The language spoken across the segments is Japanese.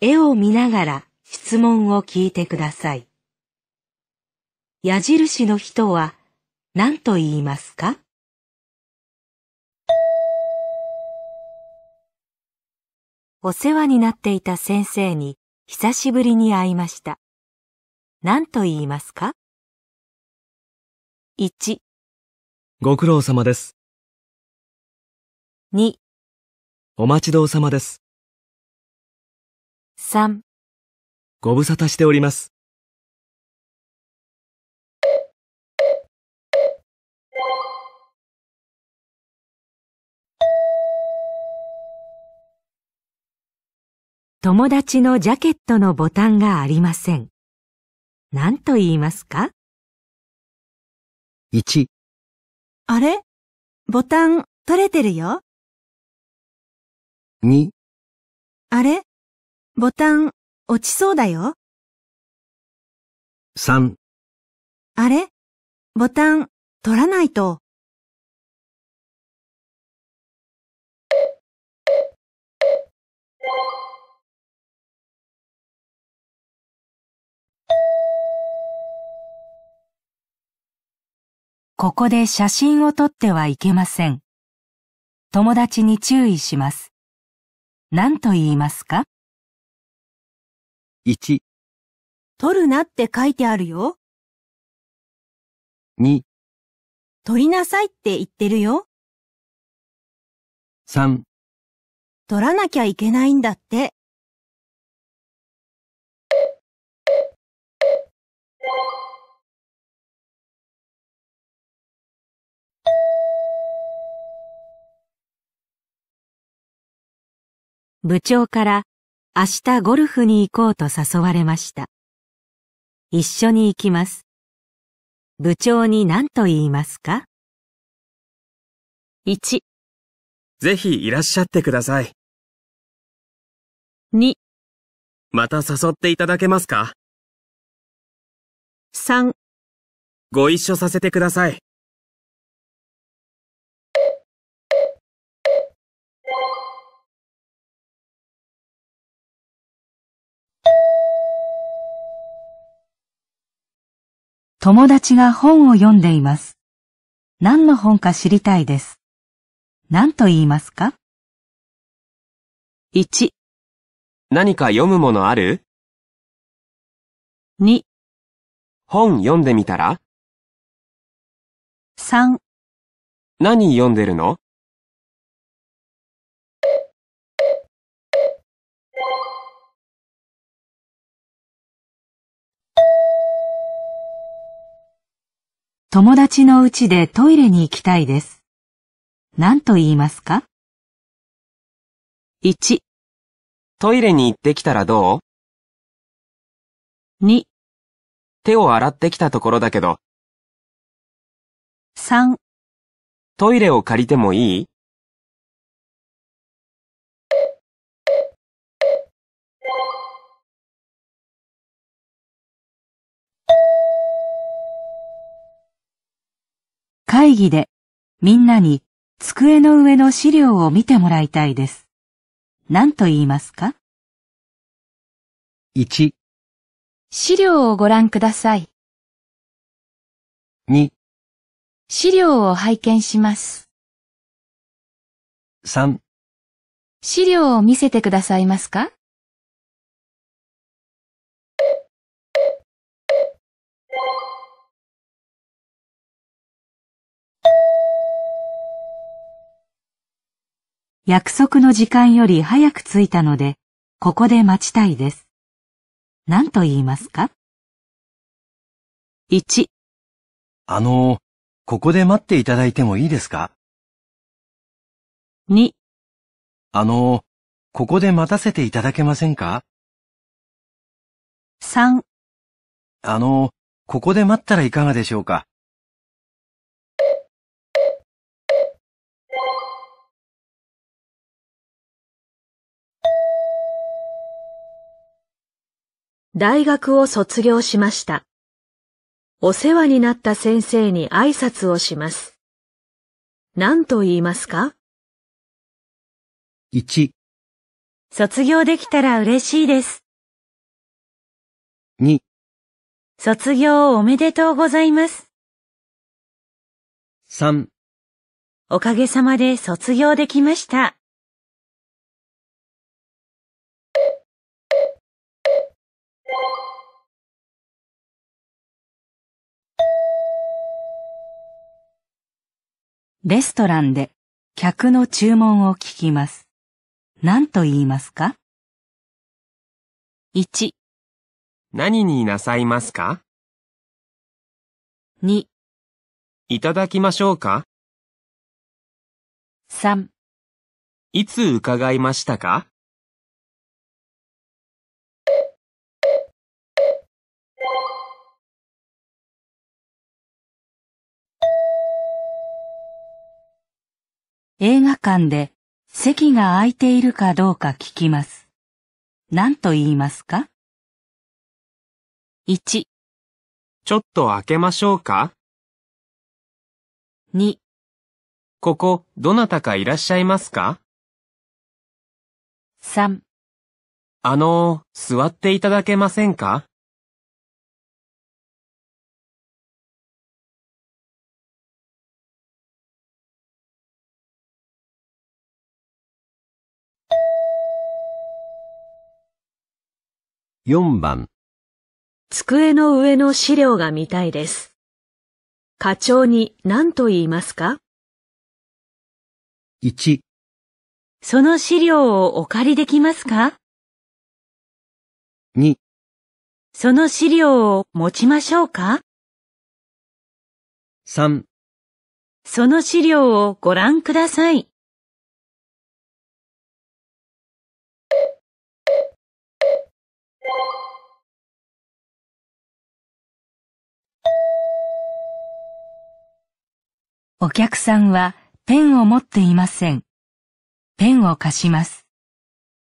絵を見ながら質問を聞いてください。矢印の人は何と言いますかお世話になっていた先生に久しぶりに会いました。何と言いますか ?1 ご苦労様です。2お待ちどうさまです。三、ご無沙汰しております。友達のジャケットのボタンがありません。何と言いますか ?1 あれボタン取れてるよ。2あれボタン、落ちそうだよ。3あれボタン、取らないと。ここで写真を撮ってはいけません。友達に注意します。何と言いますか1取るなって書いてあるよ。2取りなさいって言ってるよ。3取らなきゃいけないんだって。部長から明日ゴルフに行こうと誘われました。一緒に行きます。部長に何と言いますか ?1 ぜひいらっしゃってください。2また誘っていただけますか ?3 ご一緒させてください。友達が本を読んでいます。何の本か知りたいです。何と言いますか ?1、何か読むものある ?2、本読んでみたら ?3、何読んでるの友達のうちでトイレに行きたいです。何と言いますか ?1、トイレに行ってきたらどう ?2、手を洗ってきたところだけど。3、トイレを借りてもいい議で、みんなに机の上の資料を見てもらいたいです。何と言いますか ?1、資料をご覧ください。2、資料を拝見します。3、資料を見せてくださいますか約束の時間より早く着いたので、ここで待ちたいです。何と言いますか ?1。あの、ここで待っていただいてもいいですか ?2。あの、ここで待たせていただけませんか ?3。あの、ここで待ったらいかがでしょうか大学を卒業しました。お世話になった先生に挨拶をします。何と言いますか ?1 卒業できたら嬉しいです。2卒業おめでとうございます。3おかげさまで卒業できました。レストランで客の注文を聞きます。何と言いますか ?1、何になさいますか ?2、いただきましょうか ?3、いつ伺いましたか映画館で席が空いているかどうか聞きます。何と言いますか ?1、ちょっと開けましょうか ?2、ここ、どなたかいらっしゃいますか ?3、あの座っていただけませんか4番机の上の資料が見たいです。課長に何と言いますか ?1 その資料をお借りできますか ?2 その資料を持ちましょうか ?3 その資料をご覧ください。お客さんはペンを持っていません。ペンを貸します。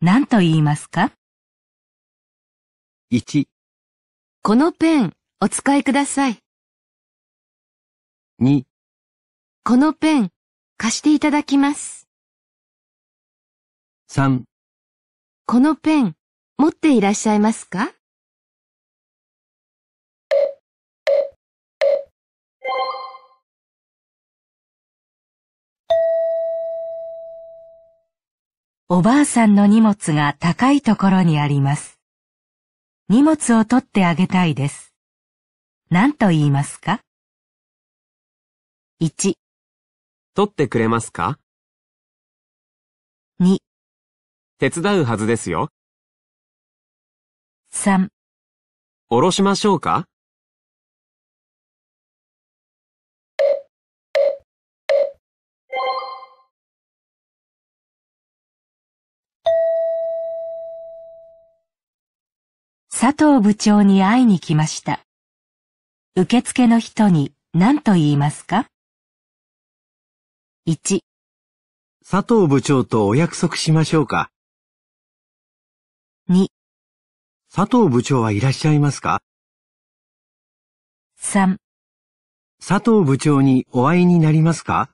何と言いますか ?1、このペン、お使いください。2、このペン、貸していただきます。3、このペン、持っていらっしゃいますかおばあさんの荷物が高いところにあります。荷物を取ってあげたいです。何と言いますか ?1、取ってくれますか ?2、手伝うはずですよ。3、おろしましょうか佐藤部長に会いに来ました。受付の人に何と言いますか ?1 佐藤部長とお約束しましょうか ?2 佐藤部長はいらっしゃいますか ?3 佐藤部長にお会いになりますか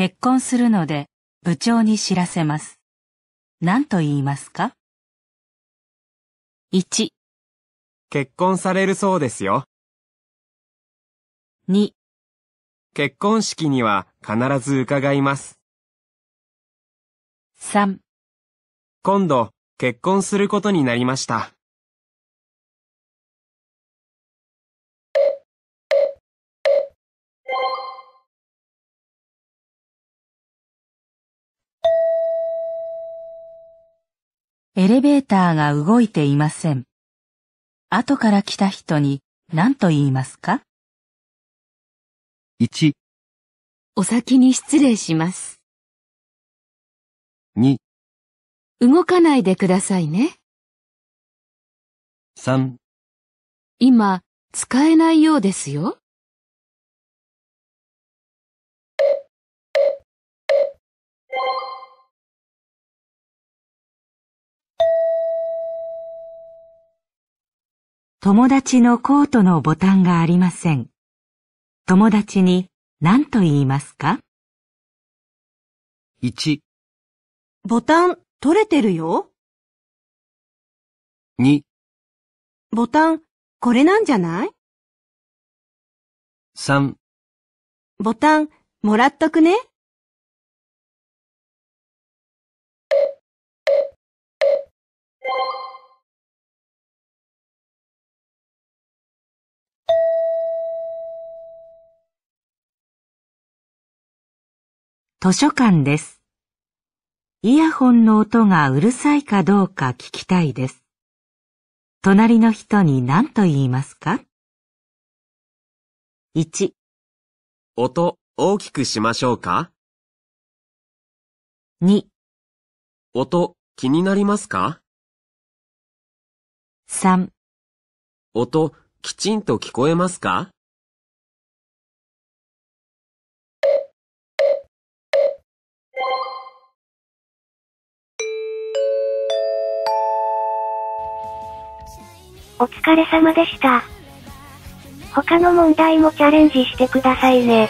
結婚するので部長に知らせます。何と言いますか ?1 結婚されるそうですよ。2結婚式には必ず伺います。3今度結婚することになりました。エレベーターが動いていません。後から来た人に何と言いますか ?1、お先に失礼します。2、動かないでくださいね。3、今、使えないようですよ。友達のコートのボタンがありません。友達に何と言いますか ?1、ボタン取れてるよ。2、ボタンこれなんじゃない3、ボタンもらっとくね。図書館です。イヤホンの音がうるさいかどうか聞きたいです。隣の人に何と言いますか ?1 音大きくしましょうか ?2 音気になりますか ?3 音きちんと聞こえますかお疲れ様でした。他の問題もチャレンジしてくださいね。